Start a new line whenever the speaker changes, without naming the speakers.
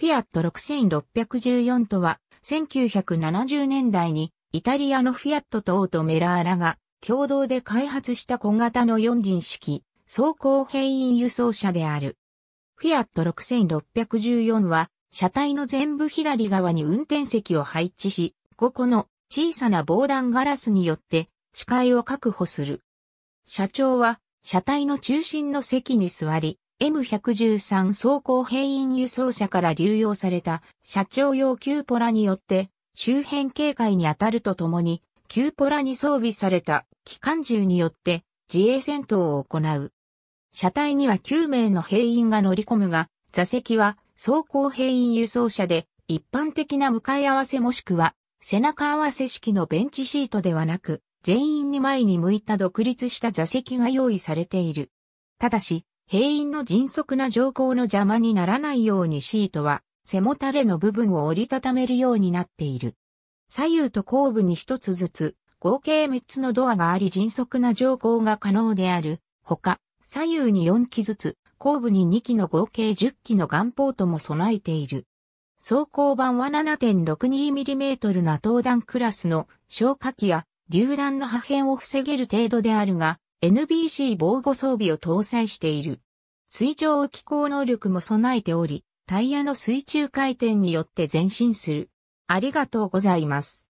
フィアット6614とは、1970年代にイタリアのフィアットとオートメラーラが共同で開発した小型の四輪式走行兵員輸送車である。フィアット6614は、車体の全部左側に運転席を配置し、5個の小さな防弾ガラスによって視界を確保する。社長は車体の中心の席に座り、M113 装甲兵員輸送車から流用された社長用キューポラによって周辺警戒に当たるとともにキューポラに装備された機関銃によって自衛戦闘を行う。車体には9名の兵員が乗り込むが座席は装甲兵員輸送車で一般的な向かい合わせもしくは背中合わせ式のベンチシートではなく全員に前に向いた独立した座席が用意されている。ただし、兵員の迅速な乗降の邪魔にならないようにシートは背もたれの部分を折りたためるようになっている。左右と後部に一つずつ合計三つのドアがあり迅速な乗降が可能である。ほか、左右に4機ずつ、後部に2機の合計10機のガンポートも備えている。装甲板は 7.62mm な投弾クラスの消火器や榴弾の破片を防げる程度であるが、NBC 防護装備を搭載している。水上浮機構能力も備えており、タイヤの水中回転によって前進する。ありがとうございます。